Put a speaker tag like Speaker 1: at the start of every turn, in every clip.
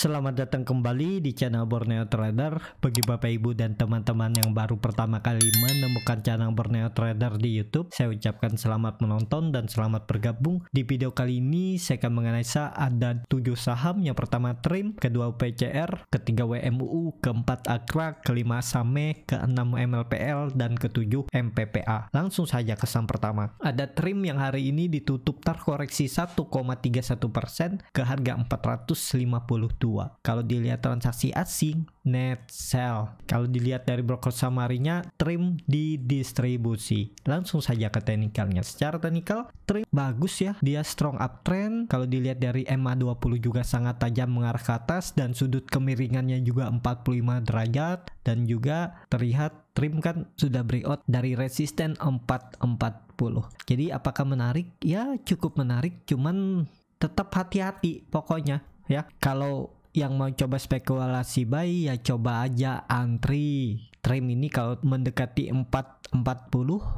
Speaker 1: Selamat datang kembali di channel Borneo Trader Bagi bapak ibu dan teman-teman yang baru pertama kali menemukan channel Borneo Trader di Youtube Saya ucapkan selamat menonton dan selamat bergabung Di video kali ini saya akan menganalisa ada 7 saham Yang pertama TRIM, kedua UPCR, ketiga WMU, keempat AKRA, kelima SAME, keenam MLPL, dan ketujuh MPPA Langsung saja ke saham pertama Ada TRIM yang hari ini ditutup terkoreksi 1,31% ke harga 452 2. Kalau dilihat transaksi asing, net sell. Kalau dilihat dari broker samarinya, trim di distribusi. Langsung saja ke teknikalnya. Secara teknikal, trim bagus ya. Dia strong uptrend. Kalau dilihat dari MA 20 juga sangat tajam mengarah ke atas dan sudut kemiringannya juga 45 derajat dan juga terlihat trim kan sudah breakout dari resisten 440. Jadi apakah menarik? Ya cukup menarik, cuman tetap hati-hati pokoknya ya. Kalau yang mau coba spekulasi bayi ya coba aja antri Trim ini kalau mendekati 440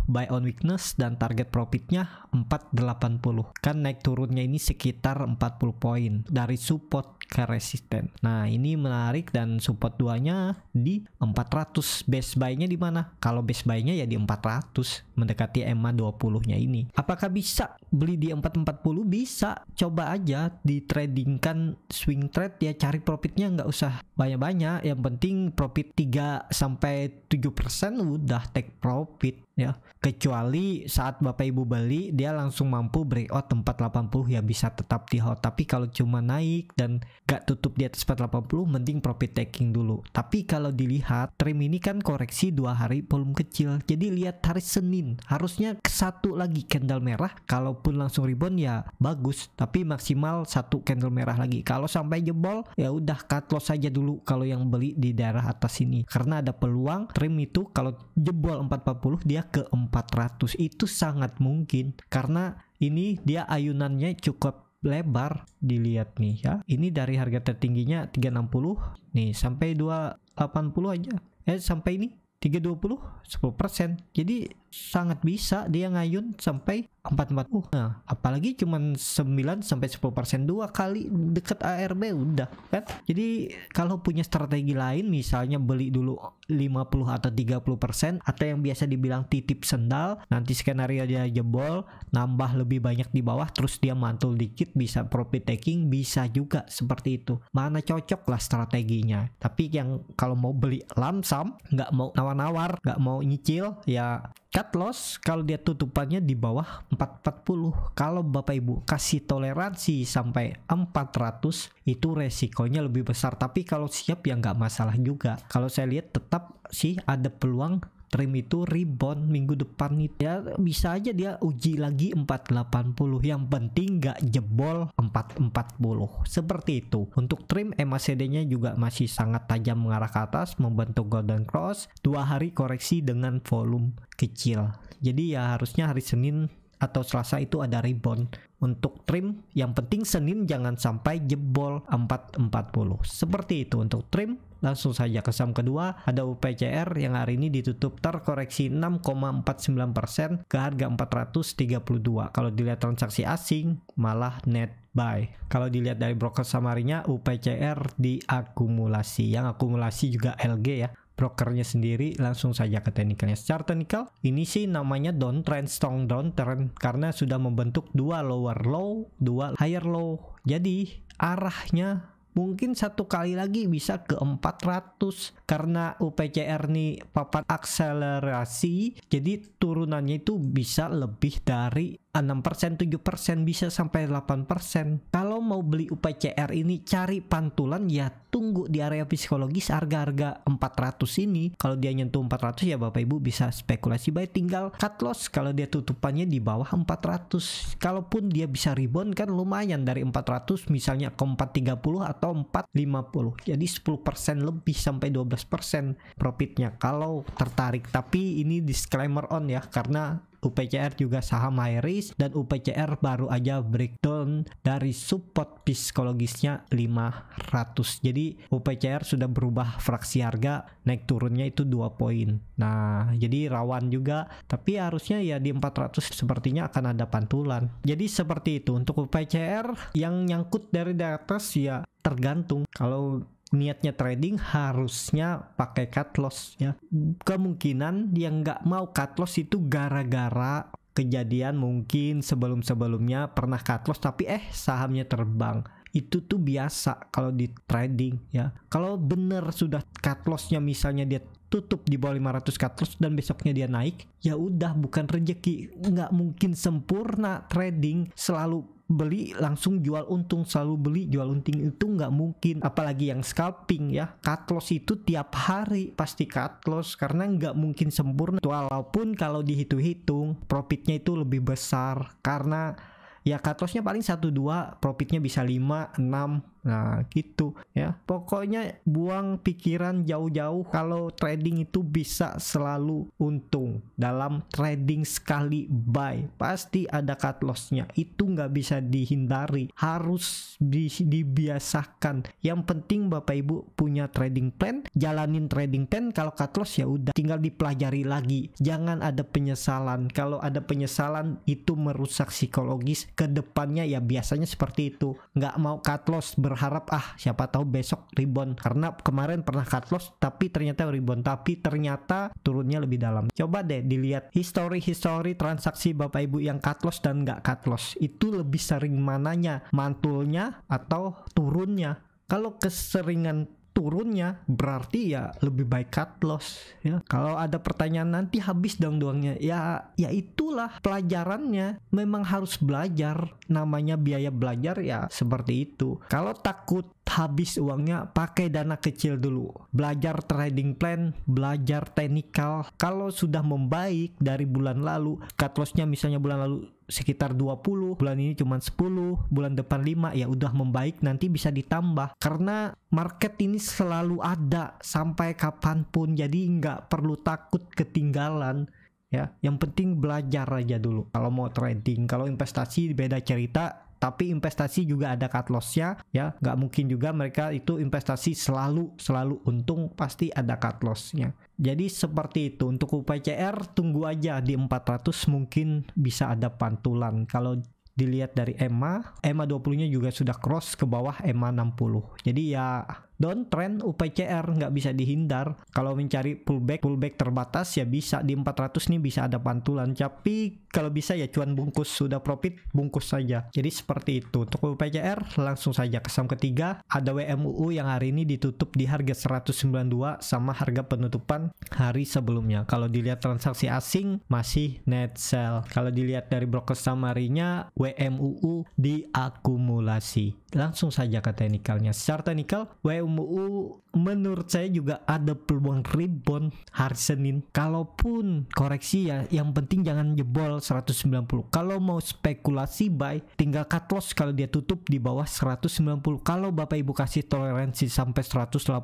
Speaker 1: buy on weakness dan target profitnya 480. Kan naik turunnya ini sekitar 40 poin dari support ke resisten. Nah, ini menarik dan support duanya di 400. Base buy-nya di Kalau base buy-nya ya di 400 mendekati EMA 20-nya ini. Apakah bisa beli di 440? Bisa. Coba aja di tradingkan swing trade ya cari profitnya nggak usah banyak-banyak. Yang penting profit 3 sampai sampai 7% udah take profit ya. Kecuali saat Bapak Ibu beli dia langsung mampu breakout tempat 80 ya bisa tetap di hold. Tapi kalau cuma naik dan gak tutup di atas 480 mending profit taking dulu. Tapi kalau dilihat trim ini kan koreksi dua hari volume kecil. Jadi lihat hari Senin harusnya satu lagi candle merah kalaupun langsung rebound ya bagus tapi maksimal satu candle merah lagi. Kalau sampai jebol ya udah cut loss aja dulu kalau yang beli di daerah atas ini karena ada peluang peluang trim itu kalau jebol 440 dia ke 400 itu sangat mungkin karena ini dia ayunannya cukup lebar dilihat nih ya ini dari harga tertingginya 360 nih sampai 280 aja eh sampai ini 320 10% jadi sangat bisa dia ngayun sampai empat empat uh nah, apalagi cuma sembilan sampai sepuluh persen dua kali deket ARB udah kan jadi kalau punya strategi lain misalnya beli dulu lima puluh atau tiga puluh persen atau yang biasa dibilang titip sendal nanti skenario dia jebol nambah lebih banyak di bawah terus dia mantul dikit bisa profit taking bisa juga seperti itu mana cocok lah strateginya tapi yang kalau mau beli lamsam nggak mau nawar-nawar nggak mau nyicil ya cut loss kalau dia tutupannya di bawah 440. Kalau Bapak Ibu kasih toleransi sampai 400 itu resikonya lebih besar. Tapi kalau siap ya nggak masalah juga. Kalau saya lihat tetap sih ada peluang trim itu rebound minggu depan nih ya bisa aja dia uji lagi 480 yang penting nggak jebol 440 seperti itu untuk trim MACD nya juga masih sangat tajam mengarah ke atas membentuk golden cross dua hari koreksi dengan volume kecil jadi ya harusnya hari Senin atau Selasa itu ada rebound. Untuk trim, yang penting Senin jangan sampai jebol 440. Seperti itu untuk trim. Langsung saja ke saham kedua, ada UPCR yang hari ini ditutup terkoreksi 6,49% ke harga 432. Kalau dilihat transaksi asing, malah net buy. Kalau dilihat dari broker samarinya, UPCR diakumulasi. Yang akumulasi juga LG ya brokernya sendiri langsung saja ke teknikalnya secara teknikal ini sih namanya downtrend strong downtrend karena sudah membentuk dua lower low dua higher low jadi arahnya mungkin satu kali lagi bisa ke 400 karena UPCR nih papan akselerasi jadi turunannya itu bisa lebih dari 6%, 7%, bisa sampai 8%. Kalau mau beli UPCR ini cari pantulan ya tunggu di area psikologis harga-harga 400 ini. Kalau dia nyentuh 400 ya Bapak Ibu bisa spekulasi baik tinggal cut loss kalau dia tutupannya di bawah 400. Kalaupun dia bisa rebound kan lumayan dari 400 misalnya ke 430 atau 450. Jadi 10% lebih sampai 12% profitnya kalau tertarik. Tapi ini disclaimer on ya karena UPCR juga saham Mayris dan UPCR baru aja breakdown dari support psikologisnya 500 jadi UPCR sudah berubah fraksi harga naik turunnya itu dua poin nah jadi rawan juga tapi harusnya ya di 400 sepertinya akan ada pantulan jadi seperti itu untuk UPCR yang nyangkut dari atas ya tergantung kalau niatnya trading harusnya pakai cut loss ya. Kemungkinan yang nggak mau cut loss itu gara-gara kejadian mungkin sebelum-sebelumnya pernah cut loss tapi eh sahamnya terbang itu tuh biasa kalau di trading ya kalau bener sudah cut lossnya misalnya dia tutup di bawah 500 cut loss dan besoknya dia naik ya udah bukan rejeki nggak mungkin sempurna trading selalu beli langsung jual untung selalu beli jual untung itu nggak mungkin apalagi yang scalping ya cut loss itu tiap hari pasti cut loss karena nggak mungkin sempurna walaupun kalau dihitung-hitung profitnya itu lebih besar karena ya cut lossnya paling 1-2 profitnya bisa 5, 6, Nah, gitu ya. Pokoknya buang pikiran jauh-jauh kalau trading itu bisa selalu untung. Dalam trading sekali buy, pasti ada cut loss-nya. Itu nggak bisa dihindari, harus di dibiasakan. Yang penting Bapak Ibu punya trading plan, jalanin trading plan. Kalau cut loss ya udah, tinggal dipelajari lagi. Jangan ada penyesalan. Kalau ada penyesalan itu merusak psikologis. Kedepannya ya biasanya seperti itu. Nggak mau cut loss berharap ah siapa tahu besok rebound karena kemarin pernah cut loss tapi ternyata rebound tapi ternyata turunnya lebih dalam. Coba deh dilihat history-history transaksi Bapak Ibu yang cut loss dan nggak cut loss itu lebih sering mananya mantulnya atau turunnya. Kalau keseringan turunnya berarti ya lebih baik cut loss ya kalau ada pertanyaan nanti habis dong doangnya ya ya itulah pelajarannya memang harus belajar namanya biaya belajar ya seperti itu kalau takut habis uangnya pakai dana kecil dulu. Belajar trading plan, belajar technical Kalau sudah membaik dari bulan lalu, cut lossnya misalnya bulan lalu sekitar 20, bulan ini cuma 10, bulan depan 5, ya udah membaik nanti bisa ditambah. Karena market ini selalu ada sampai kapanpun, jadi nggak perlu takut ketinggalan ya yang penting belajar aja dulu kalau mau trading kalau investasi beda cerita tapi investasi juga ada cut lossnya ya nggak mungkin juga mereka itu investasi selalu selalu untung pasti ada cut lossnya jadi seperti itu untuk UPCR tunggu aja di 400 mungkin bisa ada pantulan kalau dilihat dari EMA EMA 20 nya juga sudah cross ke bawah EMA 60 jadi ya downtrend UPCR nggak bisa dihindar kalau mencari pullback pullback terbatas ya bisa di 400 nih bisa ada pantulan tapi kalau bisa ya cuan bungkus sudah profit bungkus saja jadi seperti itu untuk UPCR langsung saja ke saham ketiga ada WMUU yang hari ini ditutup di harga 192 sama harga penutupan hari sebelumnya kalau dilihat transaksi asing masih net sell kalau dilihat dari broker samarinya WMUU diakumulasi langsung saja ke teknikalnya. Secara teknikal, WMU menurut saya juga ada peluang rebound hari Senin. Kalaupun koreksi ya, yang penting jangan jebol 190. Kalau mau spekulasi buy, tinggal cut loss kalau dia tutup di bawah 190. Kalau Bapak Ibu kasih toleransi sampai 180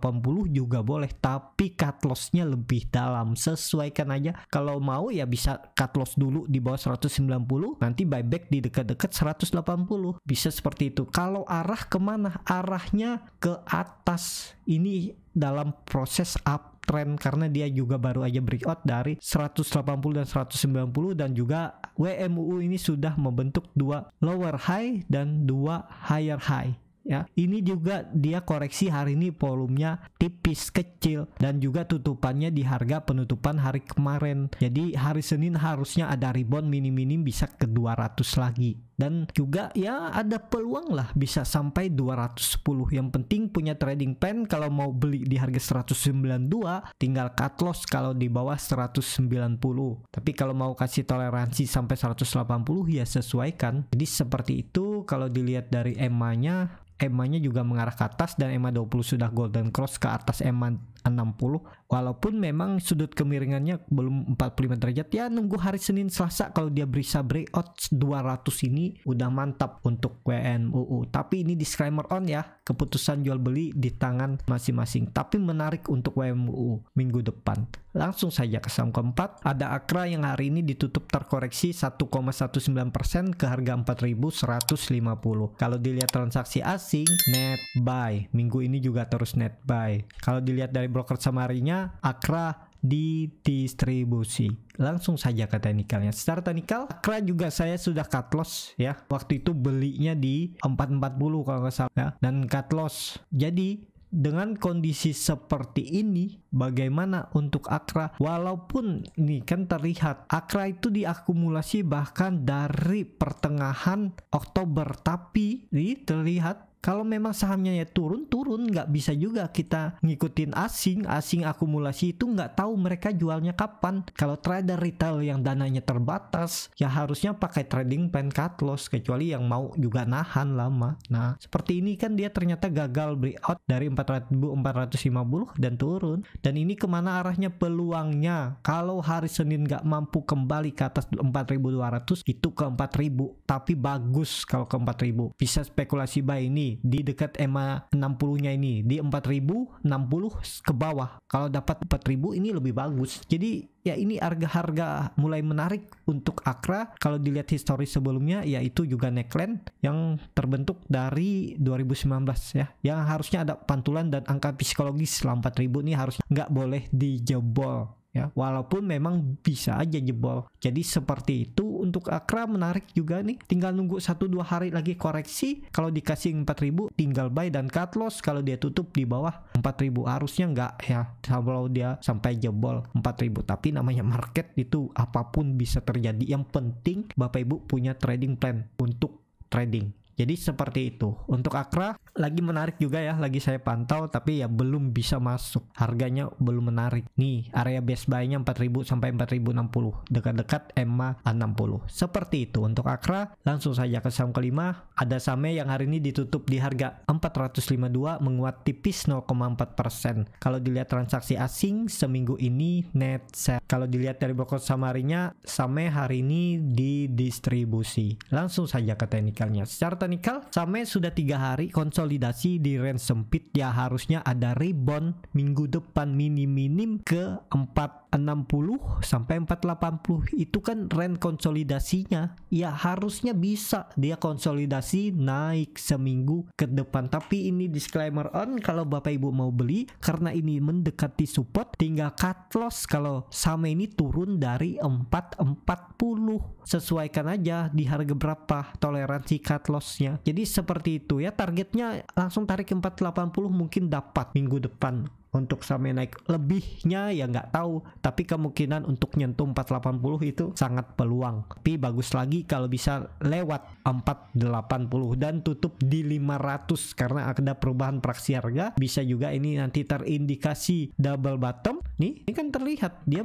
Speaker 1: juga boleh, tapi cut lossnya lebih dalam. Sesuaikan aja. Kalau mau ya bisa cut loss dulu di bawah 190, nanti buyback di dekat-dekat 180. Bisa seperti itu. Kalau arah kemana? Arahnya ke atas ini dalam proses uptrend karena dia juga baru aja breakout dari 180 dan 190 dan juga WMUU ini sudah membentuk dua lower high dan dua higher high ya. Ini juga dia koreksi hari ini volumenya tipis kecil dan juga tutupannya di harga penutupan hari kemarin. Jadi hari Senin harusnya ada rebound minim-minim bisa ke 200 lagi dan juga ya ada peluang lah bisa sampai 210 yang penting punya trading plan kalau mau beli di harga 192 tinggal cut loss kalau di bawah 190 tapi kalau mau kasih toleransi sampai 180 ya sesuaikan jadi seperti itu kalau dilihat dari EMA-nya EMA-nya juga mengarah ke atas dan EMA 20 sudah golden cross ke atas EMA 60 walaupun memang sudut kemiringannya belum 45 derajat ya nunggu hari Senin Selasa kalau dia bisa breakout 200 ini udah mantap untuk WNUU tapi ini disclaimer on ya keputusan jual beli di tangan masing-masing tapi menarik untuk WMUU minggu depan Langsung saja ke saham keempat, ada Akra yang hari ini ditutup terkoreksi 1,19% ke harga 4150. Kalau dilihat transaksi asing, net buy. Minggu ini juga terus net buy. Kalau dilihat dari broker samarinya, Akra distribusi langsung saja ke teknikalnya. Secara teknikal, Akra juga saya sudah cut loss ya. Waktu itu belinya di 440 kalau nggak salah ya. dan cut loss. Jadi dengan kondisi seperti ini bagaimana untuk Akra walaupun ini kan terlihat Akra itu diakumulasi bahkan dari pertengahan Oktober tapi ini terlihat kalau memang sahamnya ya turun turun nggak bisa juga kita ngikutin asing asing akumulasi itu nggak tahu mereka jualnya kapan kalau trader retail yang dananya terbatas ya harusnya pakai trading plan cut loss kecuali yang mau juga nahan lama nah seperti ini kan dia ternyata gagal breakout dari 4450 dan turun dan ini kemana arahnya peluangnya kalau hari Senin nggak mampu kembali ke atas 4200 itu ke 4000 tapi bagus kalau ke 4000 bisa spekulasi buy ini di dekat EMA 60-nya ini di 4060 ke bawah. Kalau dapat 4000 ini lebih bagus. Jadi ya ini harga-harga mulai menarik untuk Akra kalau dilihat histori sebelumnya yaitu juga neckline yang terbentuk dari 2019 ya yang harusnya ada pantulan dan angka psikologis selama 4000 ini harus nggak boleh dijebol ya walaupun memang bisa aja jebol jadi seperti itu untuk Akra menarik juga nih tinggal nunggu 1-2 hari lagi koreksi kalau dikasih 4000 tinggal buy dan cut loss kalau dia tutup di bawah 4000 Arusnya nggak ya kalau dia sampai jebol 4000 tapi namanya market itu apapun bisa terjadi yang penting Bapak Ibu punya trading plan untuk trading jadi seperti itu. Untuk Akra lagi menarik juga ya, lagi saya pantau tapi ya belum bisa masuk. Harganya belum menarik. Nih, area best buy-nya 4000 sampai 4060, dekat-dekat EMA 60. Seperti itu untuk Akra. Langsung saja ke saham kelima. Ada sahamnya yang hari ini ditutup di harga 452 menguat tipis 0,4%. Kalau dilihat transaksi asing seminggu ini net sell. Kalau dilihat dari broker samarinya, saham hari ini didistribusi. Langsung saja ke teknikalnya. Secara Chronicle sampai sudah tiga hari konsolidasi di range sempit ya harusnya ada rebound minggu depan minim-minim ke 4 60 sampai 480 itu kan range konsolidasinya. Ya harusnya bisa dia konsolidasi naik seminggu ke depan. Tapi ini disclaimer on kalau Bapak Ibu mau beli karena ini mendekati support tinggal cut loss kalau sama ini turun dari 440. Sesuaikan aja di harga berapa toleransi cut lossnya. Jadi seperti itu ya targetnya langsung tarik 480 mungkin dapat minggu depan untuk sampai naik lebihnya ya nggak tahu tapi kemungkinan untuk nyentuh 480 itu sangat peluang tapi bagus lagi kalau bisa lewat 480 dan tutup di 500 karena ada perubahan praksi harga bisa juga ini nanti terindikasi double bottom nih ini kan terlihat dia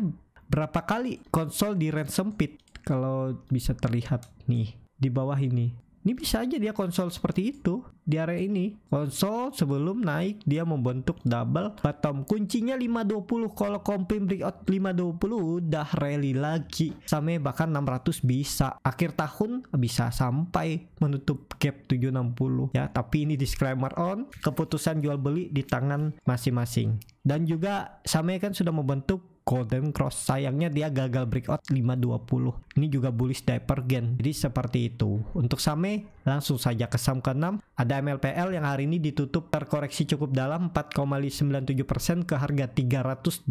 Speaker 1: berapa kali konsol di range sempit kalau bisa terlihat nih di bawah ini ini bisa aja dia konsol seperti itu di area ini. Konsol sebelum naik dia membentuk double bottom. Kuncinya 520 kalau compim breakout 520 udah rally lagi. Sampai bahkan 600 bisa. Akhir tahun bisa sampai menutup gap 760 ya. Tapi ini disclaimer on keputusan jual beli di tangan masing-masing. Dan juga sampai kan sudah membentuk Golden Cross. Sayangnya dia gagal breakout 520. Ini juga bullish divergen. Jadi seperti itu. Untuk Same, langsung saja ke saham ke-6. Ada MLPL yang hari ini ditutup terkoreksi cukup dalam 4,97% ke harga 382.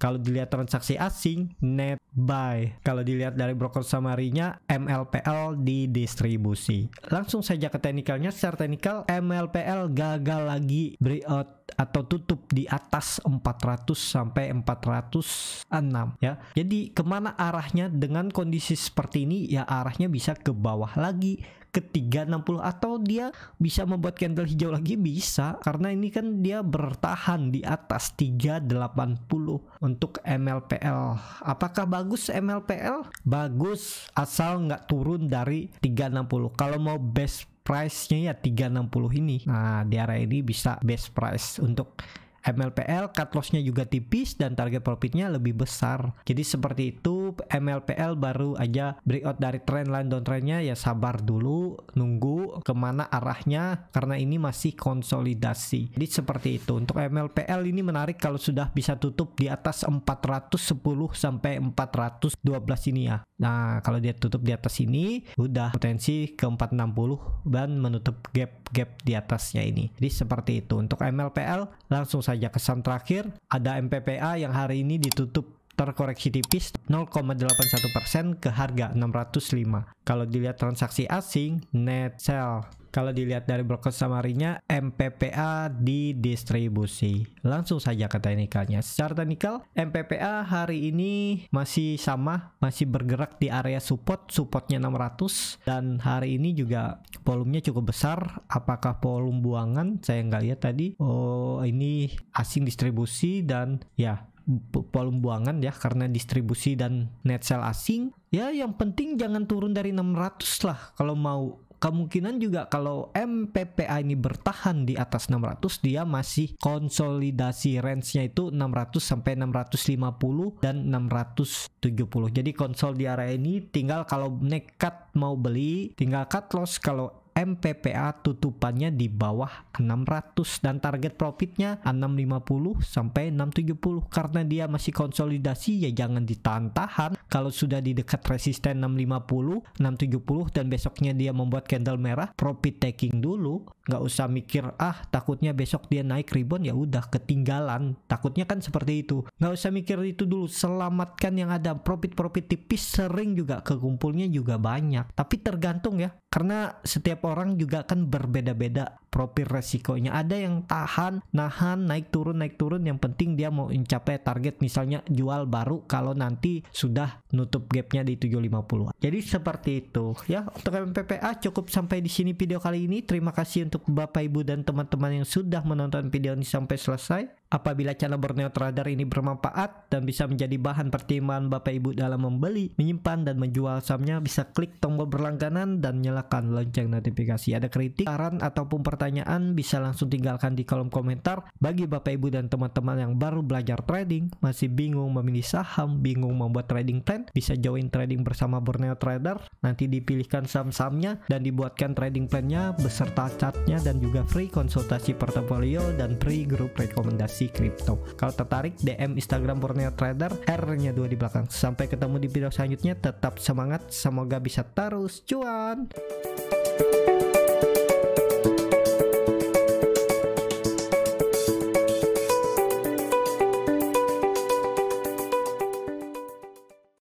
Speaker 1: Kalau dilihat transaksi asing, net buy. Kalau dilihat dari broker samarinya, MLPL didistribusi. Langsung saja ke teknikalnya. Secara teknikal, MLPL gagal lagi breakout atau tutup di atas 400 sampai 406 ya. Jadi kemana arahnya dengan kondisi seperti ini ya arahnya bisa ke bawah lagi ke 360 atau dia bisa membuat candle hijau lagi bisa karena ini kan dia bertahan di atas 380 untuk MLPL. Apakah bagus MLPL? Bagus asal nggak turun dari 360. Kalau mau best price-nya ya 360 ini. Nah, di area ini bisa best price untuk MLPL cut loss juga tipis dan target profitnya lebih besar. Jadi seperti itu MLPL baru aja breakout dari trend line downtrendnya ya sabar dulu nunggu kemana arahnya karena ini masih konsolidasi. Jadi seperti itu. Untuk MLPL ini menarik kalau sudah bisa tutup di atas 410 sampai 412 ini ya. Nah kalau dia tutup di atas ini udah potensi ke 460 dan menutup gap-gap di atasnya ini. Jadi seperti itu. Untuk MLPL langsung saja kesan terakhir ada MPPA yang hari ini ditutup terkoreksi tipis 0,81% ke harga 605. Kalau dilihat transaksi asing, net sell. Kalau dilihat dari broker samarinya, MPPA didistribusi. Langsung saja ke teknikalnya. Secara teknikal, MPPA hari ini masih sama, masih bergerak di area support, supportnya 600. Dan hari ini juga volumenya cukup besar. Apakah volume buangan? Saya nggak lihat tadi. Oh, ini asing distribusi dan ya volume buangan ya karena distribusi dan net sell asing. Ya, yang penting jangan turun dari 600 lah kalau mau kemungkinan juga kalau MPPA ini bertahan di atas 600 dia masih konsolidasi range-nya itu 600 sampai 650 dan 670 jadi konsol di area ini tinggal kalau nekat mau beli tinggal cut loss kalau MPPA tutupannya di bawah 600 dan target profitnya 650 sampai 670 karena dia masih konsolidasi ya jangan ditahan-tahan kalau sudah di dekat resisten 650 670 dan besoknya dia membuat candle merah profit taking dulu nggak usah mikir ah takutnya besok dia naik rebound ya udah ketinggalan takutnya kan seperti itu nggak usah mikir itu dulu selamatkan yang ada profit-profit tipis sering juga kekumpulnya juga banyak tapi tergantung ya karena setiap orang juga kan berbeda-beda profil resikonya. Ada yang tahan, nahan, naik turun, naik turun. Yang penting dia mau mencapai target misalnya jual baru kalau nanti sudah nutup gapnya di 750. Jadi seperti itu ya. Untuk MPPA cukup sampai di sini video kali ini. Terima kasih untuk Bapak Ibu dan teman-teman yang sudah menonton video ini sampai selesai. Apabila channel Borneo Trader ini bermanfaat dan bisa menjadi bahan pertimbangan Bapak Ibu dalam membeli, menyimpan, dan menjual sahamnya, bisa klik tombol berlangganan dan nyalakan lonceng notifikasi. Ada kritik, saran, ataupun pertanyaan bisa langsung tinggalkan di kolom komentar. Bagi Bapak Ibu dan teman-teman yang baru belajar trading, masih bingung memilih saham, bingung membuat trading plan, bisa join trading bersama Borneo Trader. Nanti dipilihkan saham-sahamnya dan dibuatkan trading plannya beserta chartnya dan juga free konsultasi portofolio dan free grup rekomendasi investasi kripto. Kalau tertarik DM Instagram Borneo Trader R-nya dua di belakang. Sampai ketemu di video selanjutnya, tetap semangat, semoga bisa terus cuan.